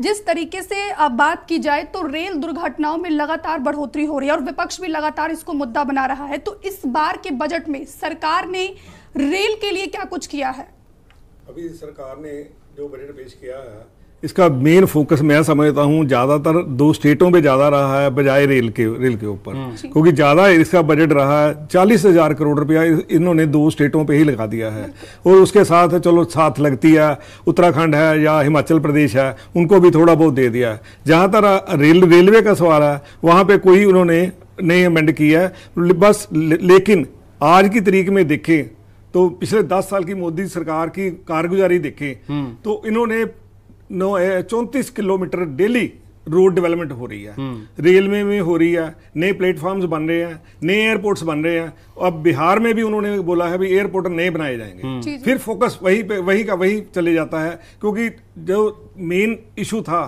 जिस तरीके से बात की जाए तो रेल दुर्घटनाओं में लगातार बढ़ोतरी हो रही है और विपक्ष भी लगातार इसको मुद्दा बना रहा है तो इस बार के बजट में सरकार ने रेल के लिए क्या कुछ किया है अभी सरकार ने जो बजट पेश किया है इसका मेन फोकस मैं समझता हूँ ज़्यादातर दो स्टेटों पे ज़्यादा रहा है बजाय रेल के रेल के ऊपर हम्म। क्योंकि ज़्यादा इसका बजट रहा है चालीस हज़ार करोड़ रुपया इन्होंने दो स्टेटों पे ही लगा दिया है और उसके साथ चलो साथ लगती है उत्तराखंड है या हिमाचल प्रदेश है उनको भी थोड़ा बहुत दे दिया है जहां तरह रेल रेलवे का सवाल है वहां पर कोई उन्होंने नहीं अमेंड किया है बस लेकिन आज की तरीक में देखें तो पिछले दस साल की मोदी सरकार की कारगुजारी देखें हम्म। तो इन्होंने नौ चौंतीस किलोमीटर डेली रोड डेवलपमेंट हो रही है हम्म। रेलवे में हो रही है नए प्लेटफॉर्म्स बन रहे हैं नए एयरपोर्ट्स बन रहे हैं अब बिहार में भी उन्होंने बोला है भाई एयरपोर्ट नए बनाए जाएंगे हम्म। फिर फोकस वही पे वही का वही चले जाता है क्योंकि जो मेन इशू था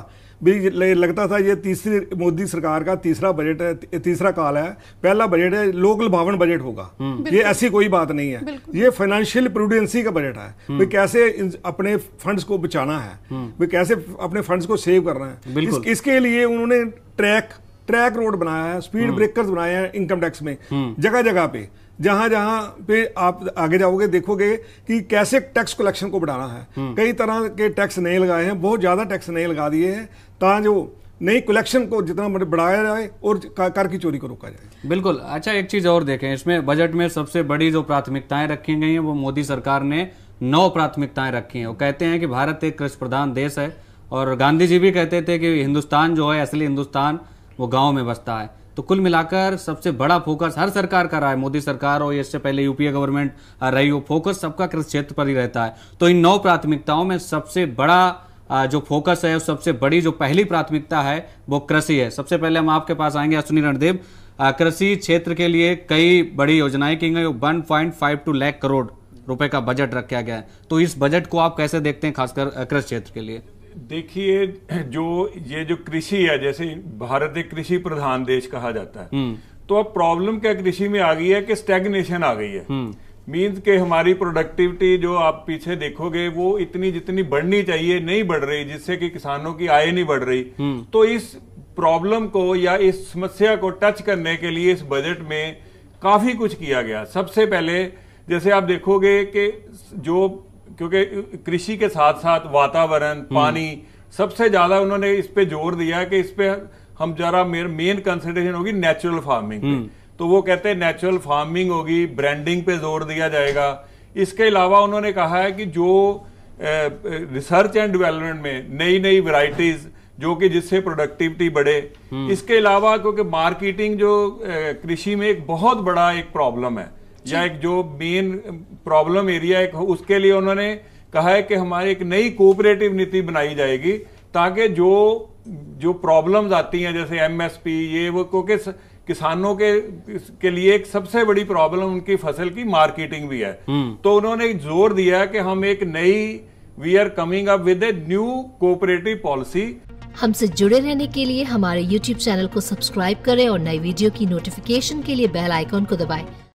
भी लगता था ये तीसरी मोदी सरकार का तीसरा बजट है तीसरा काल है पहला बजट है लोक लुभावन बजट होगा हम्म। ये ऐसी कोई बात नहीं है ये फाइनेंशियल प्रूडेंसी का बजट है हम्म। हम्म। वे कैसे अपने फंड्स को बचाना है वे कैसे अपने फंड्स को सेव करना है इस, इसके लिए उन्होंने ट्रैक ट्रैक रोड बनाया है स्पीड ब्रेकर्स बनाए हैं इनकम टैक्स में जगह जगह पे जहां जहां पे आप आगे जाओगे देखोगे कि कैसे टैक्स कलेक्शन को बढ़ाना है हम्म। कई तरह के टैक्स नए लगाए हैं बहुत ज़्यादा टैक्स नए लगा दिए हैं ताकि जो नई कलेक्शन को जितना बढ़ाया जाए और कार की चोरी को रोका जाए बिल्कुल अच्छा एक चीज़ और देखें इसमें बजट में सबसे बड़ी जो प्राथमिकताएं रखी गई हैं वो मोदी सरकार ने नौ प्राथमिकताएं रखी हैं वो कहते हैं कि भारत एक कृषि प्रधान देश है और गांधी जी भी कहते थे कि हिंदुस्तान जो है असली हिंदुस्तान वो गाँव में बसता है तो कुल मिलाकर सबसे बड़ा फोकस हर सरकार का रहा है मोदी सरकार और इससे पहले यूपीए गवर्नमेंट रही हो फोकस सबका कृषि क्षेत्र पर ही रहता है तो इन नौ प्राथमिकताओं में सबसे बड़ा जो फोकस है सबसे बड़ी जो पहली प्राथमिकता है वो कृषि है सबसे पहले हम आपके पास आएंगे अश्विनी रणदेव कृषि क्षेत्र के लिए कई बड़ी योजनाएं की गई one point five two lakh crore रुपए का बजट रखा गया है तो इस बजट को आप कैसे देखते हैं खासकर कृषि क्षेत्र के लिए देखिए जो ये जो कृषि है जैसे भारत एक कृषि प्रधान देश कहा जाता है हम्म। तो अब प्रॉब्लम क्या कृषि में आ गई है कि स्टेग्नेशन आ गई है मीन्स हम्म। के हमारी प्रोडक्टिविटी जो आप पीछे देखोगे वो इतनी जितनी बढ़नी चाहिए नहीं बढ़ रही जिससे कि किसानों की आय नहीं बढ़ रही हम्म। तो इस प्रॉब्लम को या इस समस्या को टच करने के लिए इस बजट में काफी कुछ किया गया सबसे पहले जैसे आप देखोगे कि जो क्योंकि कृषि के साथ साथ वातावरण हम्म। पानी सबसे ज्यादा उन्होंने इस पे जोर दिया कि इस पे हम जरा मेन कंसिडरेशन होगी नेचुरल फार्मिंग पे हम्म। तो वो कहते हैं नेचुरल फार्मिंग होगी ब्रांडिंग पे जोर दिया जाएगा इसके अलावा उन्होंने कहा है कि जो रिसर्च एंड डेवलपमेंट में नई नई वैरायटीज जो कि जिससे प्रोडक्टिविटी बढ़े हम्म। इसके अलावा क्योंकि मार्केटिंग जो कृषि में एक बहुत बड़ा एक प्रॉब्लम है या एक जो मेन प्रॉब्लम एरिया है उसके लिए उन्होंने कहा है कि हमारी एक नई कोऑपरेटिव नीति बनाई जाएगी ताकि जो जो प्रॉब्लम्स आती हैं जैसे एमएसपी ये वो क्योंकि किसानों के के लिए एक सबसे बड़ी प्रॉब्लम उनकी फसल की मार्केटिंग भी है हम्म। तो उन्होंने जोर दिया कि हम एक नई we are coming up with a new cooperative policy हमसे जुड़े रहने के लिए हमारे YouTube चैनल को सब्सक्राइब करें और नई वीडियो की नोटिफिकेशन के लिए बेल आइकॉन को दबाएं।